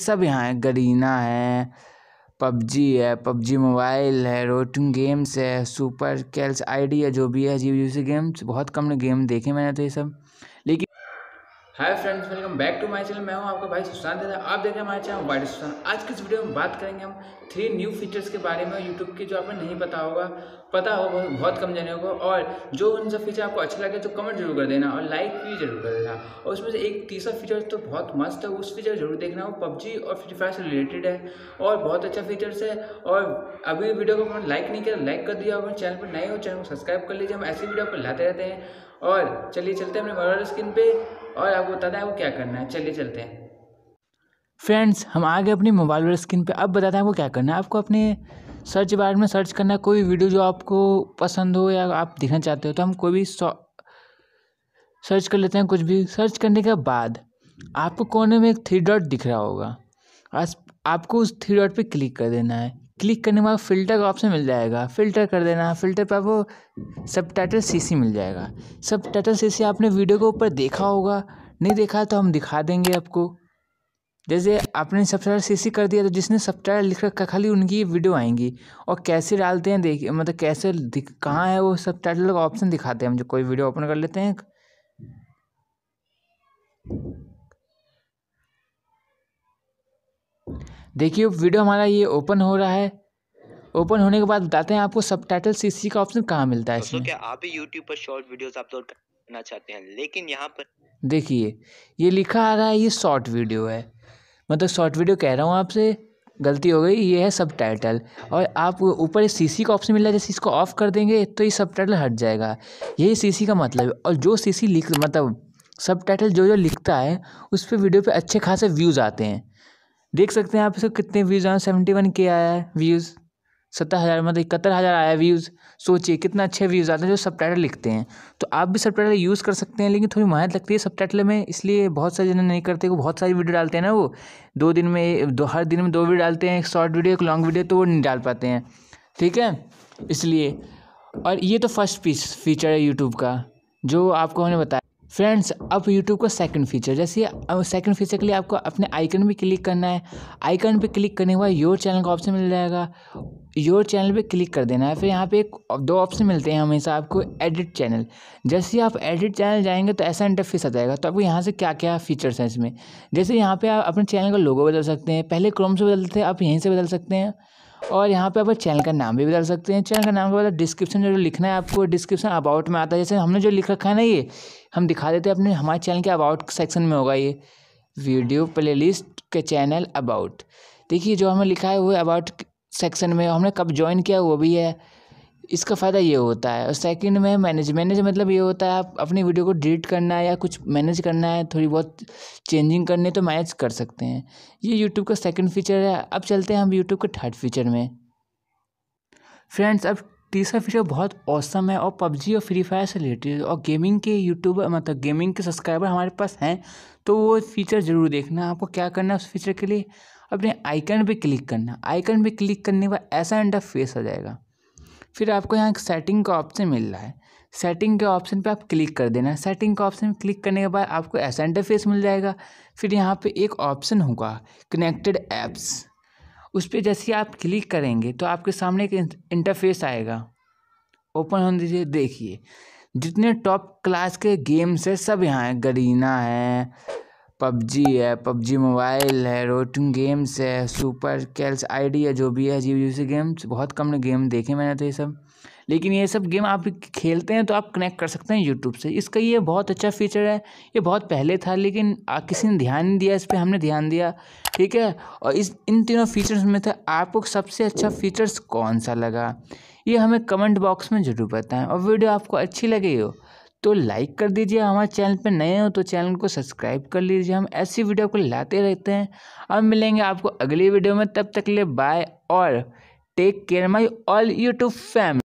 सब यहाँ है गरीना है पबजी है पबजी मोबाइल है रोटिंग गेम्स है सुपर कैल्स आईडी है जो भी है जी यू गेम्स बहुत कम ने गेम देखे मैंने तो ये सब hi friends welcome back to my channel मैं हूं आपका भाई सुशांत है आप देख रहे हैं हमारे चैनल वाइट सुशांत आज की इस वीडियो में बात करेंगे हम थ्री न्यू फीचर्स के बारे में यूट्यूब के जो आपने नहीं पता होगा पता होगा बहुत कम जाने को और जो उन सब फीचर आपको अच्छा लगे तो कमेंट जरूर कर देना और लाइक भी जरूर कर देना और उसमें से एक तीसरा फीचर तो बहुत मस्त है उस फीचर जरूर देखना वो पबजी और फ्री फायर से रिलेटेड है और बहुत अच्छा फीचर्स है और अभी वीडियो को लाइक नहीं किया लाइक तो कर दिया और चैनल पर नए हो चैनल को सब्सक्राइब कर लीजिए हम ऐसी वीडियो आपको लाते रहते हैं और चलिए चलते हैं अपने मॉडल स्क्रीन पे और आपको बताता है वो क्या करना है चलिए चलते हैं फ्रेंड्स हम आ गए अपनी मोबाइल वाली स्क्रीन पे अब बताते हैं आपको क्या करना है आपको अपने सर्च बार में सर्च करना है कोई वीडियो जो आपको पसंद हो या आप दिखना चाहते हो तो हम कोई भी सर्च कर लेते हैं कुछ भी सर्च करने के बाद आपको कोने में एक थ्री डॉट दिख रहा होगा आज आपको उस थ्री डॉट पे क्लिक कर देना है क्लिक करने के बाद फ़िल्टर का ऑप्शन मिल जाएगा फ़िल्टर कर देना फ़िल्टर पर आपको सब टाइटल सी सी मिल जाएगा सब टाइटल सी सी आपने वीडियो के ऊपर देखा होगा नहीं देखा तो हम दिखा देंगे आपको जैसे आपने सब टाइटल सी सी कर दिया तो जिसने सब टाइटल लिख रखा खाली उनकी वीडियो आएंगी और कैसे डालते हैं देखिए मतलब कैसे कहाँ है वो सब टाइटल का ऑप्शन दिखाते हैं हम जो कोई वीडियो ओपन कर लेते हैं देखिए वीडियो हमारा ये ओपन हो रहा है ओपन होने के बाद बताते हैं आपको सब टाइटल सीसी का ऑप्शन कहाँ मिलता है इसमें क्या आप भी यूट्यूब पर शॉर्ट वीडियो अपलोड करना चाहते हैं लेकिन यहाँ पर देखिए ये लिखा आ रहा है ये शॉर्ट वीडियो है मतलब शॉर्ट वीडियो कह रहा हूँ आपसे गलती हो गई ये है सब टाइटल और आप ऊपर सीसी का ऑप्शन मिल रहा है जैसे इसको ऑफ़ कर देंगे तो ये सब टाइटल हट जाएगा यही सीसी का मतलब है और जो सीसी लिख मतलब सब टाइटल जो जो लिखता है उस पर वीडियो पे अच्छे खासे व्यूज़ आते हैं देख सकते हैं आप इसको कितने व्यूज़ आए सेवेंटी वन के आया है व्यूज़ सत्तर हज़ार मतलब इकहत्तर हज़ार आया व्यूज़ सोचिए कितना अच्छे व्यूज़ आते हैं जो सब टाइटल लिखते हैं तो आप भी सब टाइटल यूज़ कर सकते हैं लेकिन थोड़ी मेहनत लगती है सब टाइटल में इसलिए बहुत सारे जन नहीं करते वो बहुत सारी वीडियो डालते हैं ना वो दो दिन में दो हर दिन में दो वीडियो डालते हैं एक शॉर्ट वीडियो एक लॉन्ग वीडियो तो वो नहीं डाल पाते हैं ठीक है इसलिए और ये तो फर्स्ट फीचर है यूट्यूब का जो आपको हमने बताया फ्रेंड्स अब यूट्यूब का सेकंड फीचर जैसे सेकंड फीचर के लिए आपको अपने आइकन पे क्लिक करना है आइकन पे क्लिक करने के बाद योर चैनल का ऑप्शन मिल जाएगा योर चैनल पे क्लिक कर देना है फिर यहाँ पे एक दो ऑप्शन मिलते हैं हमेशा आपको एडिट चैनल जैसे ही आप एडिट चैनल जाएंगे तो ऐसा इंटरफेस आ जाएगा तो आपको यहाँ से क्या क्या फीचर्स हैं इसमें जैसे यहाँ पर आप अपने चैनल का लोगो बदल सकते हैं पहले क्रोम से बदलते थे आप यहीं से बदल सकते हैं और यहाँ पे आप चैनल का नाम भी बता सकते हैं चैनल का नाम के बाद डिस्क्रिप्शन जो लिखना है आपको डिस्क्रिप्शन अबाउट में आता है जैसे हमने जो लिख रखा है ना ये हम दिखा देते हैं अपने हमारे चैनल के अबाउट सेक्शन में होगा ये वीडियो प्ले के चैनल अबाउट देखिए जो हमें लिखा है वो अबाउट सेक्शन में हमने कब ज्वाइन किया वो भी है इसका फ़ायदा ये होता है और सेकंड में मैनेज मैनेज मतलब ये होता है आप अपनी वीडियो को डिलीट करना है या कुछ मैनेज करना है थोड़ी बहुत चेंजिंग करनी है तो मैनेज कर सकते हैं ये यूट्यूब का सेकंड फीचर है अब चलते हैं हम यूट्यूब के थर्ड फीचर में फ्रेंड्स अब तीसरा फीचर बहुत औसम है और पबजी और फ्री फायर से रिलेटेड और गेमिंग के यूट्यूब मतलब गेमिंग के सब्सक्राइबर हमारे पास हैं तो वो फीचर ज़रूर देखना आपको क्या करना है उस फीचर के लिए अपने आइकन पे क्लिक करना आइकन पे क्लिक करने के बाद ऐसा इंटरफेस आ जाएगा फिर आपको यहाँ एक सेटिंग का ऑप्शन मिल रहा है सेटिंग के ऑप्शन पे आप क्लिक कर देना सेटिंग का ऑप्शन क्लिक करने के बाद आपको ऐसा इंटरफेस मिल जाएगा फिर यहाँ पे एक ऑप्शन होगा कनेक्टेड ऐप्स उस पर जैसे आप क्लिक करेंगे तो आपके सामने एक इंटरफेस आएगा ओपन होने दीजिए देखिए जितने टॉप क्लास के गेम्स है सब यहाँ हैं गरीना है पबजी है पबजी मोबाइल है रोटिंग गेम्स है सुपर कैल्स आईडी है जो भी है जी यूसी गेम्स बहुत कम ने गेम देखे मैंने तो ये सब लेकिन ये सब गेम आप खेलते हैं तो आप कनेक्ट कर सकते हैं यूट्यूब से इसका ये बहुत अच्छा फीचर है ये बहुत पहले था लेकिन किसी ने ध्यान नहीं दिया इस पर हमने ध्यान दिया ठीक है और इस इन तीनों फीचर्स में था आपको सबसे अच्छा फीचर्स कौन सा लगा ये हमें कमेंट बॉक्स में ज़रूर बताएं और वीडियो आपको अच्छी लगी हो तो लाइक कर दीजिए हमारे चैनल पर नए हो तो चैनल को सब्सक्राइब कर लीजिए हम ऐसी वीडियो को लाते रहते हैं अब मिलेंगे आपको अगली वीडियो में तब तक ले बाय और take care my all YouTube family